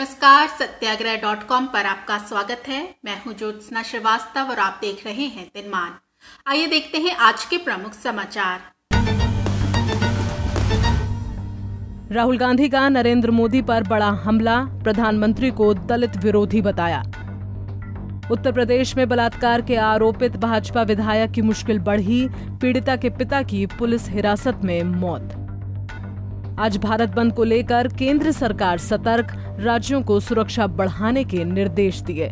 नमस्कार सत्याग्रह dot com पर आपका स्वागत है मैं हूं ज्योत्सना श्रीवास्तव और आप देख रहे हैं दिनमान आइए देखते हैं आज के प्रमुख समाचार राहुल गांधी का नरेंद्र मोदी पर बड़ा हमला प्रधानमंत्री को दलित विरोधी बताया उत्तर प्रदेश में बलात्कार के आरोपित भाजपा विधायक की मुश्किल बढ़ी पीड़िता के पिता की पुलिस हिरासत में मौत आज भारत बंद को लेकर केंद्र सरकार सतर्क राज्यों को सुरक्षा बढ़ाने के निर्देश दिए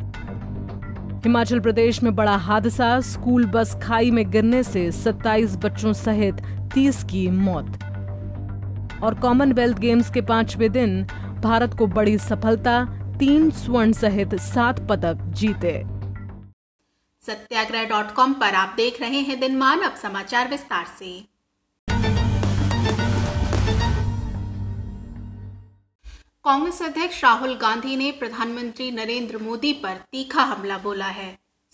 हिमाचल प्रदेश में बड़ा हादसा स्कूल बस खाई में गिरने से 27 बच्चों सहित 30 की मौत और कॉमनवेल्थ गेम्स के पांचवें दिन भारत को बड़ी सफलता तीन स्वर्ण सहित सात पदक जीते सत्याग्रह डॉट कॉम पर आप देख रहे हैं दिनमान अब समाचार विस्तार से कांग्रेस अध्यक्ष राहुल गांधी ने प्रधानमंत्री नरेंद्र मोदी पर तीखा हमला बोला है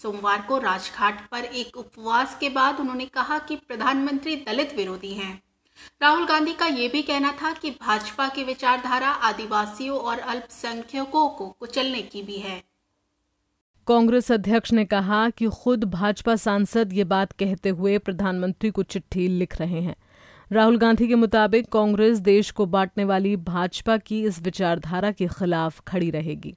सोमवार को राजघाट पर एक उपवास के बाद उन्होंने कहा कि प्रधानमंत्री दलित विरोधी हैं राहुल गांधी का यह भी कहना था कि भाजपा की विचारधारा आदिवासियों और अल्पसंख्यकों को कुचलने की भी है कांग्रेस अध्यक्ष ने कहा कि खुद भाजपा सांसद ये बात कहते हुए प्रधानमंत्री को चिट्ठी लिख रहे हैं राहुल गांधी के मुताबिक कांग्रेस देश को बांटने वाली भाजपा की इस विचारधारा के खिलाफ खड़ी रहेगी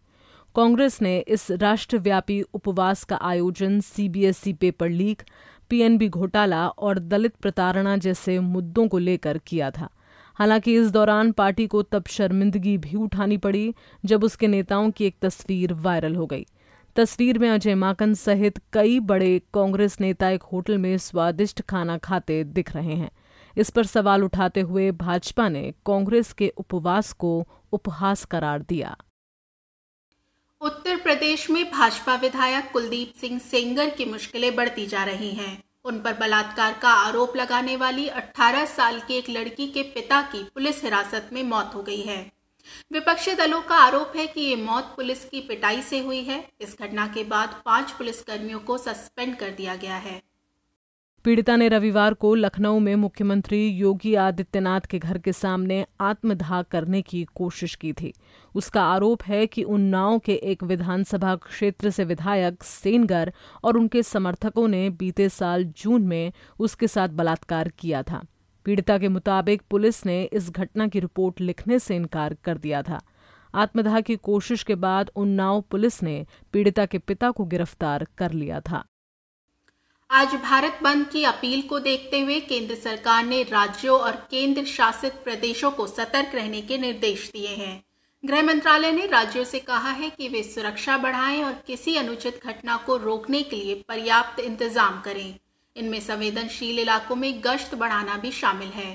कांग्रेस ने इस राष्ट्रव्यापी उपवास का आयोजन सीबीएसई पेपर लीक पीएनबी घोटाला और दलित प्रताड़ना जैसे मुद्दों को लेकर किया था हालांकि इस दौरान पार्टी को तब शर्मिंदगी भी उठानी पड़ी जब उसके नेताओं की एक तस्वीर वायरल हो गई तस्वीर में अजय माकन सहित कई बड़े कांग्रेस नेता एक होटल में स्वादिष्ट खाना खाते दिख रहे हैं इस पर सवाल उठाते हुए भाजपा ने कांग्रेस के उपवास को उपहास करार दिया उत्तर प्रदेश में भाजपा विधायक कुलदीप सिंह सेंगर की मुश्किलें बढ़ती जा रही हैं। उन पर बलात्कार का आरोप लगाने वाली 18 साल की एक लड़की के पिता की पुलिस हिरासत में मौत हो गई है विपक्षी दलों का आरोप है कि ये मौत पुलिस की पिटाई से हुई है इस घटना के बाद पांच पुलिसकर्मियों को सस्पेंड कर दिया गया है पीड़िता ने रविवार को लखनऊ में मुख्यमंत्री योगी आदित्यनाथ के घर के सामने आत्मदाह करने की कोशिश की थी उसका आरोप है कि उन्नाव के एक विधानसभा क्षेत्र से विधायक सेनगर और उनके समर्थकों ने बीते साल जून में उसके साथ बलात्कार किया था पीड़िता के मुताबिक पुलिस ने इस घटना की रिपोर्ट लिखने से इनकार कर दिया था आत्मदाह की कोशिश के बाद उन्नाव पुलिस ने पीड़िता के पिता को गिरफ्तार कर लिया था आज भारत बंद की अपील को देखते हुए केंद्र सरकार ने राज्यों और केंद्र शासित प्रदेशों को सतर्क रहने के निर्देश दिए हैं गृह मंत्रालय ने राज्यों से कहा है कि वे सुरक्षा बढ़ाएं और किसी अनुचित घटना को रोकने के लिए पर्याप्त इंतजाम करें इनमें संवेदनशील इलाकों में गश्त बढ़ाना भी शामिल है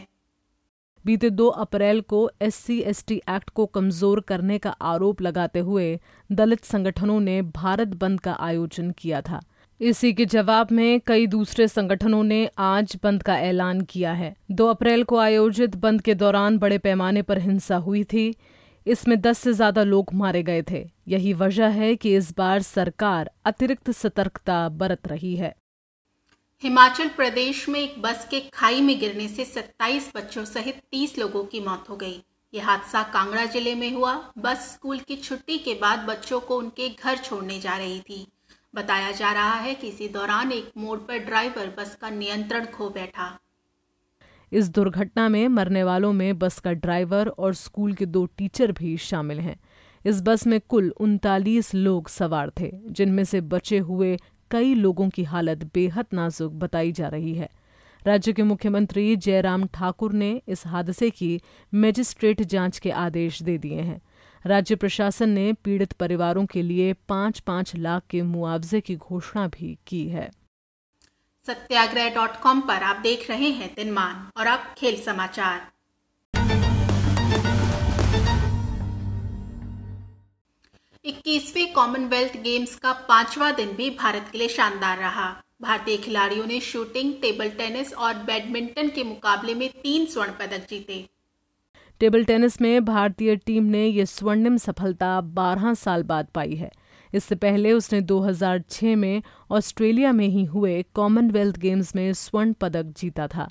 बीते 2 अप्रैल को S C S T act को कमजोर करने का आरोप लगाते हुए दलित संगठनों ने भारत बंद का आयोजन किया था इसी के जवाब में कई दूसरे संगठनों ने आज बंद का ऐलान किया है 2 अप्रैल को आयोजित बंद के दौरान बड़े पैमाने पर हिंसा हुई थी इसमें 10 से ज्यादा लोग मारे गए थे यही वजह है कि इस बार सरकार अतिरिक्त सतर्कता बरत रही है हिमाचल प्रदेश में एक बस के खाई में गिरने से 27 बच्चों सहित 30 लोगों की मौत हो गई ये हादसा कांगड़ा जिले में हुआ बस स्कूल की छुट्टी के बाद बच्चों को उनके घर छोड़ने जा रही थी बताया जा रहा है कि इसी दौरान एक मोड़ पर ड्राइवर बस का नियंत्रण खो बैठा इस दुर्घटना में मरने वालों में बस का ड्राइवर और स्कूल के दो टीचर भी शामिल हैं इस बस में कुल उनतालीस लोग सवार थे जिनमें से बचे हुए कई लोगों की हालत बेहद नाजुक बताई जा रही है राज्य के मुख्यमंत्री जयराम ठाकुर ने इस हादसे की मजिस्ट्रेट जांच के आदेश दे दिए हैं राज्य प्रशासन ने पीड़ित परिवारों के लिए पांच पांच लाख के मुआवजे की घोषणा भी की है सत्याग्रह डॉट कॉम पर आप देख रहे हैं तिनमान और अब खेल समाचार इक्कीसवे कॉमनवेल्थ गेम्स का पांचवा दिन भी भारत के लिए शानदार रहा भारतीय खिलाड़ियों ने शूटिंग टेबल टेनिस और बैडमिंटन के मुकाबले में तीन स्वर्ण पदक जीते टेबल टेनिस में भारतीय टीम ने यह स्वर्णिम सफलता 12 साल बाद पाई है इससे पहले उसने 2006 में ऑस्ट्रेलिया में ही हुए कॉमनवेल्थ गेम्स में स्वर्ण पदक जीता था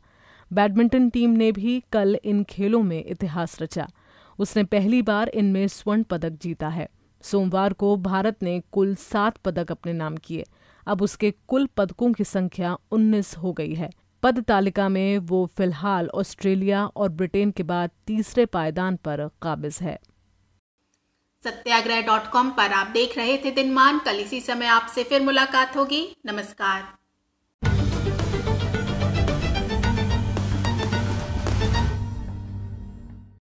बैडमिंटन टीम ने भी कल इन खेलों में इतिहास रचा उसने पहली बार इनमें स्वर्ण पदक जीता है सोमवार को भारत ने कुल सात पदक अपने नाम किए अब उसके कुल पदकों की संख्या 19 हो गई है पद तालिका में वो फिलहाल ऑस्ट्रेलिया और ब्रिटेन के बाद तीसरे पायदान पर काबिज है सत्याग्रह डॉट कॉम पर आप देख रहे थे दिनमान कल इसी समय आपसे फिर मुलाकात होगी नमस्कार